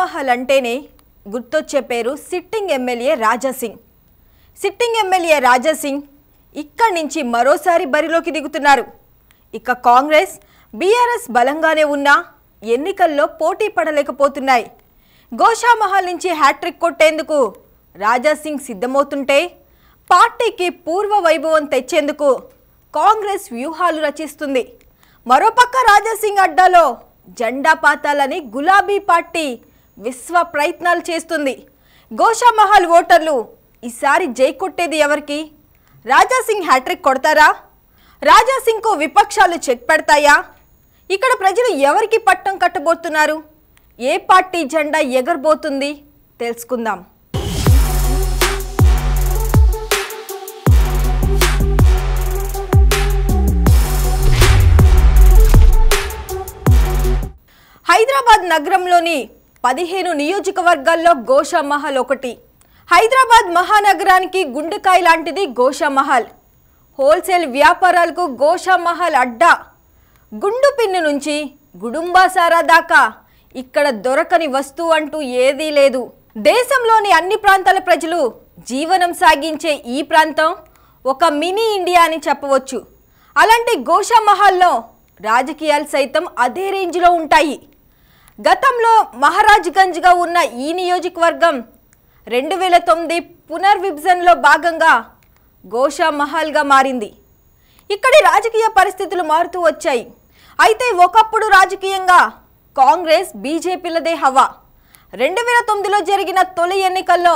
మహల్ అంటేనే గుర్తొచ్చే పేరు sitting MLA Raja Singh sitting MLA Raja Singh ఇక్కడి నుంచి మరోసారి బరిలోకి దిగుతున్నారు ఇక కాంగ్రెస్ బీఆర్ఎస్ బలంగానే ఉన్నా ఎన్నికల్లో పోటీ పడలేకపోతున్నాయి మహల్ నుంచి హ్యాట్రిక్ కొట్టేందుకు రాజాసింగ్ సిద్ధమవుతుంటే పార్టీకి పూర్వ వైభవం తెచ్చేందుకు కాంగ్రెస్ వ్యూహాలు రచిస్తుంది మరోపక్క రాజాసింగ్ అడ్డాలో జెండా పాతాలని గులాబీ పార్టీ విశ్వ ప్రయత్నాలు చేస్తుంది గోషామహల్ ఓటర్లు ఈసారి జై కొట్టేది ఎవరికి రాజాసింగ్ హ్యాట్రిక్ కొడతారా రాజాసింగ్కు విపక్షాలు చెక్ పెడతాయా ఇక్కడ ప్రజలు ఎవరికి పట్టం కట్టబోతున్నారు ఏ పార్టీ జెండా ఎగరబోతుంది తెలుసుకుందాం హైదరాబాద్ నగరంలోని పదిహేను నియోజకవర్గాల్లో మహల్ ఒకటి హైదరాబాద్ మహానగరానికి గుండెకాయ లాంటిది మహల్ హోల్సేల్ వ్యాపారాలకు మహల్ అడ్డా గుండు పిన్ను నుంచి గుడుంబాసారా దాకా ఇక్కడ దొరకని వస్తువు అంటూ ఏదీ లేదు దేశంలోని అన్ని ప్రాంతాల ప్రజలు జీవనం సాగించే ఈ ప్రాంతం ఒక మినీ ఇండియా అని చెప్పవచ్చు అలాంటి గోషామహల్లో రాజకీయాలు సైతం అదే రేంజ్లో ఉంటాయి గతంలో మహారాజ్గంజ్గా ఉన్న ఈ నియోజకవర్గం రెండు వేల తొమ్మిది పునర్విభజనలో భాగంగా గోషా మహల్గా మారింది ఇక్కడి రాజకీయ పరిస్థితులు మారుతూ వచ్చాయి అయితే ఒకప్పుడు రాజకీయంగా కాంగ్రెస్ బీజేపీలదే హవా రెండు వేల తొమ్మిదిలో జరిగిన తొలి ఎన్నికల్లో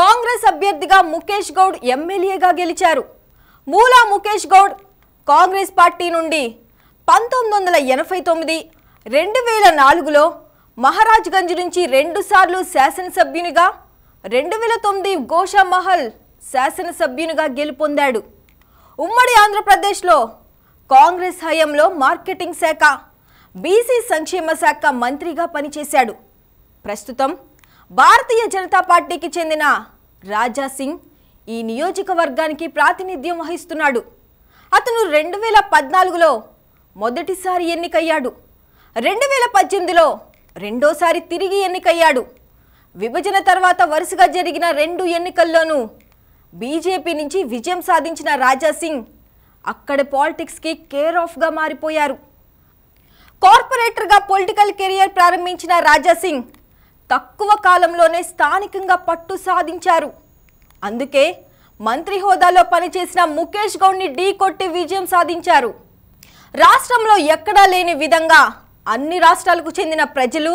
కాంగ్రెస్ అభ్యర్థిగా ముఖేష్ గౌడ్ ఎమ్మెల్యేగా గెలిచారు మూలా ముఖేష్ గౌడ్ కాంగ్రెస్ పార్టీ నుండి పంతొమ్మిది వందల ఎనభై తొమ్మిది రెండు వేల నాలుగులో మహారాజ్గంజ్ నుంచి రెండుసార్లు శాసనసభ్యునిగా రెండు వేల తొమ్మిది గోషామహల్ శాసనసభ్యునిగా గెలుపొందాడు ఉమ్మడి ఆంధ్రప్రదేశ్లో కాంగ్రెస్ హయాంలో మార్కెటింగ్ శాఖ బీసీ సంక్షేమ శాఖ మంత్రిగా పనిచేశాడు ప్రస్తుతం భారతీయ జనతా పార్టీకి చెందిన రాజా సింగ్ ఈ నియోజకవర్గానికి ప్రాతినిధ్యం వహిస్తున్నాడు అతను రెండు వేల పద్నాలుగులో మొదటిసారి ఎన్నికయ్యాడు రెండు వేల పద్దెనిమిదిలో రెండోసారి తిరిగి ఎన్నికయ్యాడు విభజన తర్వాత వరుసగా జరిగిన రెండు ఎన్నికల్లోనూ బీజేపీ నుంచి విజయం సాధించిన రాజాసింగ్ అక్కడ పాలిటిక్స్కి కేర్ ఆఫ్గా మారిపోయారు కార్పొరేటర్గా పొలిటికల్ కెరియర్ ప్రారంభించిన రాజాసింగ్ తక్కువ కాలంలోనే స్థానికంగా పట్టు సాధించారు అందుకే మంత్రి హోదాలో పనిచేసిన ముఖేష్ గౌడ్ని ఢీ కొట్టి విజయం సాధించారు రాష్ట్రంలో ఎక్కడా లేని విధంగా అన్ని రాష్ట్రాలకు చెందిన ప్రజలు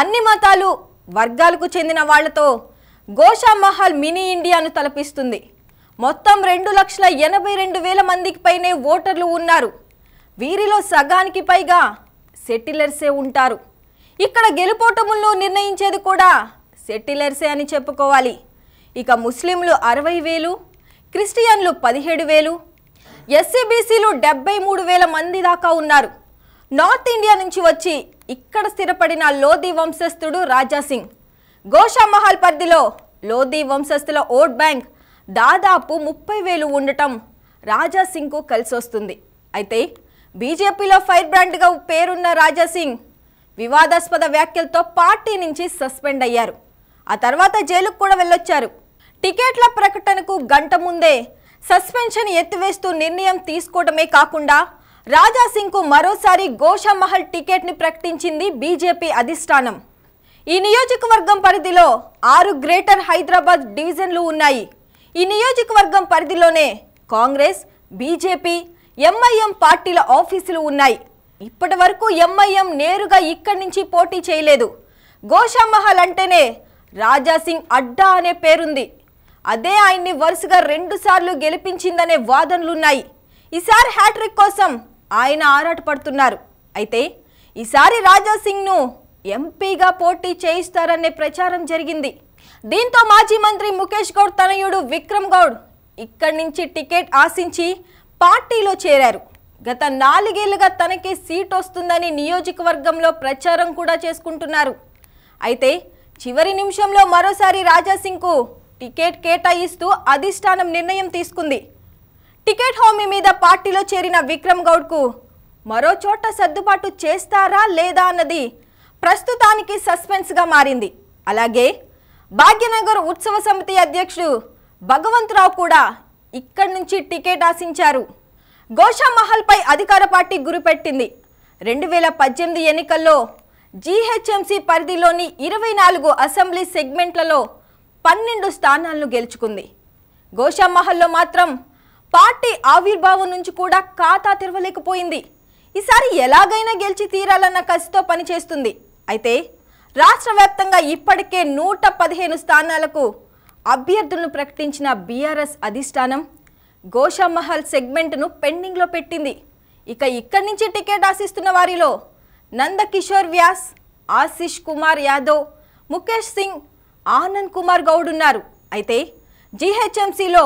అన్ని మతాలు వర్గాలకు చెందిన వాళ్లతో గోషా మహల్ మినీ ఇండియాను తలపిస్తుంది మొత్తం రెండు లక్షల ఎనభై రెండు వేల మందికి పైనే ఓటర్లు ఉన్నారు వీరిలో సగానికి పైగా సెటిలర్సే ఉంటారు ఇక్కడ గెలుపోటములను నిర్ణయించేది కూడా సెటిలర్సే అని చెప్పుకోవాలి ఇక ముస్లింలు అరవై వేలు క్రిస్టియన్లు పదిహేడు వేలు ఎస్సీబీసీలు డెబ్బై మూడు వేల మంది దాకా ఉన్నారు నార్త్ ఇండియా నుంచి వచ్చి ఇక్కడ స్థిరపడిన లోధీ వంశస్థుడు రాజాసింగ్ గోషామహల్ పరిధిలో లోధీ వంశస్థుల ఓట్ బ్యాంక్ దాదాపు ముప్పై వేలు ఉండటం రాజాసింగ్కు కలిసి వస్తుంది అయితే బీజేపీలో ఫైర్ బ్రాండ్గా పేరున్న రాజాసింగ్ వివాదాస్పద వ్యాఖ్యలతో పార్టీ నుంచి సస్పెండ్ అయ్యారు ఆ తర్వాత జైలుకు కూడా వెళ్ళొచ్చారు టికెట్ల ప్రకటనకు గంట ముందే సస్పెన్షన్ ఎత్తివేస్తూ నిర్ణయం తీసుకోవడమే కాకుండా రాజాసింగ్ కు మరోసారి గోషామహల్ టికెట్ ని ప్రకటించింది బీజేపీ అధిష్టానం ఈ నియోజకవర్గం పరిధిలో ఆరు గ్రేటర్ హైదరాబాద్ డివిజన్లు ఉన్నాయి ఈ నియోజకవర్గం పరిధిలోనే కాంగ్రెస్ బీజేపీ ఎంఐఎం పార్టీల ఆఫీసులు ఉన్నాయి ఇప్పటి వరకు ఎంఐఎం నేరుగా ఇక్కడి నుంచి పోటీ చేయలేదు గోషామహల్ అంటేనే రాజాసింగ్ అడ్డా అనే పేరుంది అదే ఆయన్ని వరుసగా రెండుసార్లు గెలిపించిందనే వాదనలున్నాయి ఈసారి హ్యాట్రిక్ కోసం ఆయన ఆరాటపడుతున్నారు అయితే ఈసారి రాజాసింగ్ను ఎంపీగా పోటీ చేయిస్తారనే ప్రచారం జరిగింది దీంతో మాజీ మంత్రి ముఖేష్ గౌడ్ తనయుడు విక్రమ్ గౌడ్ ఇక్కడి నుంచి టికెట్ ఆశించి పార్టీలో చేరారు గత నాలుగేళ్లుగా తనకే సీట్ వస్తుందని నియోజకవర్గంలో ప్రచారం కూడా చేసుకుంటున్నారు అయితే చివరి నిమిషంలో మరోసారి రాజాసింగ్కు టికెట్ కేటాయిస్తూ అధిష్టానం నిర్ణయం తీసుకుంది టికెట్ హామీ మీద పార్టీలో చేరిన విక్రమ్ గౌడ్కు మరో చోట సర్దుబాటు చేస్తారా లేదా అన్నది ప్రస్తుతానికి సస్పెన్స్గా మారింది అలాగే భాగ్యనగర్ ఉత్సవ సమితి అధ్యక్షుడు భగవంతరావు కూడా ఇక్కడి నుంచి టికెట్ ఆశించారు పై అధికార పార్టీ గురిపెట్టింది రెండు వేల పద్దెనిమిది ఎన్నికల్లో జీహెచ్ఎంసీ పరిధిలోని ఇరవై నాలుగు అసెంబ్లీ సెగ్మెంట్లలో పన్నెండు స్థానాలను గెలుచుకుంది గోషామహల్లో మాత్రం పార్టీ ఆవిర్భావం నుంచి కూడా ఖాతా తెరవలేకపోయింది ఈసారి ఎలాగైనా గెలిచి తీరాలన్న కసితో పనిచేస్తుంది అయితే రాష్ట్ర వ్యాప్తంగా ఇప్పటికే నూట పదిహేను స్థానాలకు అభ్యర్థులను ప్రకటించిన బీఆర్ఎస్ అధిష్టానం గోషామహల్ సెగ్మెంట్ను పెండింగ్లో పెట్టింది ఇక ఇక్కడి నుంచి టికెట్ ఆశిస్తున్న వారిలో నందకిషోర్ వ్యాస్ ఆశిష్ కుమార్ యాదవ్ ముఖేష్ సింగ్ ఆనంద్ కుమార్ గౌడ్ ఉన్నారు అయితే జీహెచ్ఎంసీలో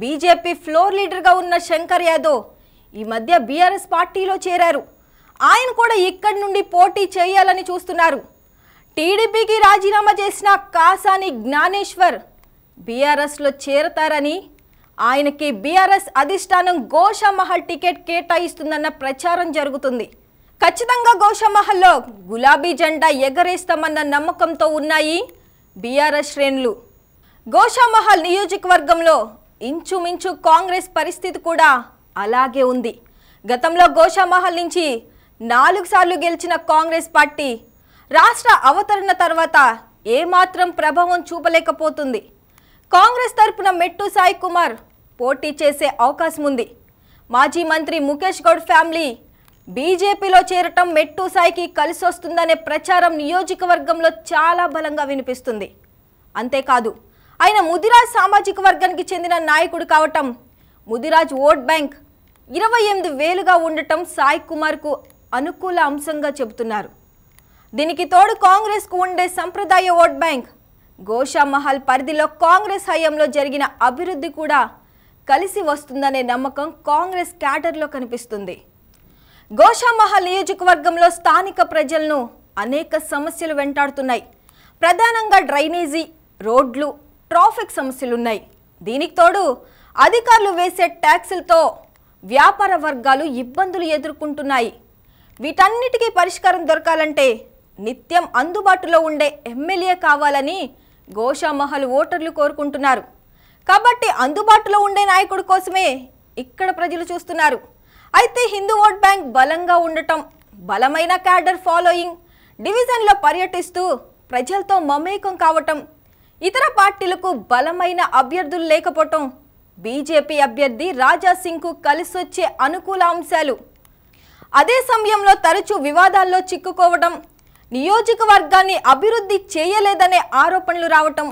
బీజేపీ ఫ్లోర్ లీడర్గా ఉన్న శంకర్ యాదవ్ ఈ మధ్య బీఆర్ఎస్ పార్టీలో చేరారు ఆయన కూడా ఇక్కడి నుండి పోటీ చేయాలని చూస్తున్నారు టీడీపీకి రాజీనామా చేసిన కాసాని జ్ఞానేశ్వర్ బీఆర్ఎస్లో చేరతారని ఆయనకి బీఆర్ఎస్ అధిష్టానం గోషామహల్ టికెట్ కేటాయిస్తుందన్న ప్రచారం జరుగుతుంది ఖచ్చితంగా గోషామహల్లో గులాబీ జెండా ఎగరేస్తామన్న నమ్మకంతో ఉన్నాయి బీఆర్ఎస్ శ్రేణులు గోషామహల్ నియోజకవర్గంలో ఇంచుమించు కాంగ్రెస్ పరిస్థితి కూడా అలాగే ఉంది గతంలో గోషామహల్ నుంచి నాలుగు సార్లు గెలిచిన కాంగ్రెస్ పార్టీ రాష్ట్ర అవతరణ తర్వాత ఏమాత్రం ప్రభావం చూపలేకపోతుంది కాంగ్రెస్ తరపున మెట్టు సాయి కుమార్ పోటీ చేసే అవకాశం ఉంది మాజీ మంత్రి ముఖేష్ గౌడ్ ఫ్యామిలీ బీజేపీలో చేరటం మెట్టు సాయికి కలిసొస్తుందనే ప్రచారం నియోజకవర్గంలో చాలా బలంగా వినిపిస్తుంది అంతేకాదు ఆయన ముదిరాజ్ సామాజిక వర్గానికి చెందిన నాయకుడు కావటం ముదిరాజ్ ఓట్ బ్యాంక్ ఇరవై ఎనిమిది వేలుగా ఉండటం సాయి కుమార్కు అనుకూల అంశంగా చెబుతున్నారు దీనికి తోడు కాంగ్రెస్కు ఉండే సంప్రదాయ ఓట్ బ్యాంక్ గోషామహల్ పరిధిలో కాంగ్రెస్ హయాంలో జరిగిన అభివృద్ధి కూడా కలిసి వస్తుందనే నమ్మకం కాంగ్రెస్ క్యాటర్లో కనిపిస్తుంది గోషామహల్ నియోజకవర్గంలో స్థానిక ప్రజలను అనేక సమస్యలు వెంటాడుతున్నాయి ప్రధానంగా డ్రైనేజీ రోడ్లు ట్రాఫిక్ సమస్యలున్నాయి దీనికి తోడు అధికారులు వేసే ట్యాక్సులతో వ్యాపార వర్గాలు ఇబ్బందులు ఎదుర్కొంటున్నాయి వీటన్నిటికీ పరిష్కారం దొరకాలంటే నిత్యం అందుబాటులో ఉండే ఎమ్మెల్యే కావాలని గోషామహల్ ఓటర్లు కోరుకుంటున్నారు కాబట్టి అందుబాటులో ఉండే నాయకుడు కోసమే ఇక్కడ ప్రజలు చూస్తున్నారు అయితే హిందూ ఓట్ బ్యాంక్ బలంగా ఉండటం బలమైన క్యాడర్ ఫాలోయింగ్ డివిజన్లో పర్యటిస్తూ ప్రజలతో మమేకం కావటం ఇతర పార్టీలకు బలమైన అభ్యర్థులు లేకపోవటం బీజేపీ అభ్యర్థి రాజాసింగ్కు కలిసొచ్చే అనుకూల అంశాలు అదే సమయంలో తరచూ వివాదాల్లో చిక్కుకోవడం నియోజకవర్గాన్ని అభివృద్ధి చేయలేదనే ఆరోపణలు రావటం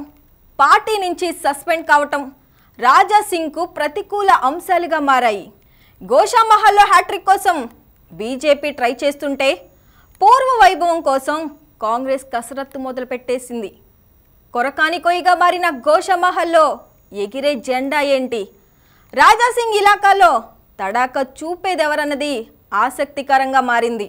పార్టీ నుంచి సస్పెండ్ కావటం రాజాసింగ్కు ప్రతికూల అంశాలుగా మారాయి గోషామహల్లో హ్యాట్రిక్ కోసం బీజేపీ ట్రై చేస్తుంటే పూర్వ వైభవం కోసం కాంగ్రెస్ కసరత్తు మొదలుపెట్టేసింది కొరకాని కొయ్యగా మారిన మహల్లో ఎగిరే జెండా ఏంటి రాజాసింగ్ ఇలాకాలో తడాక చూపేదెవరన్నది ఆసక్తికరంగా మారింది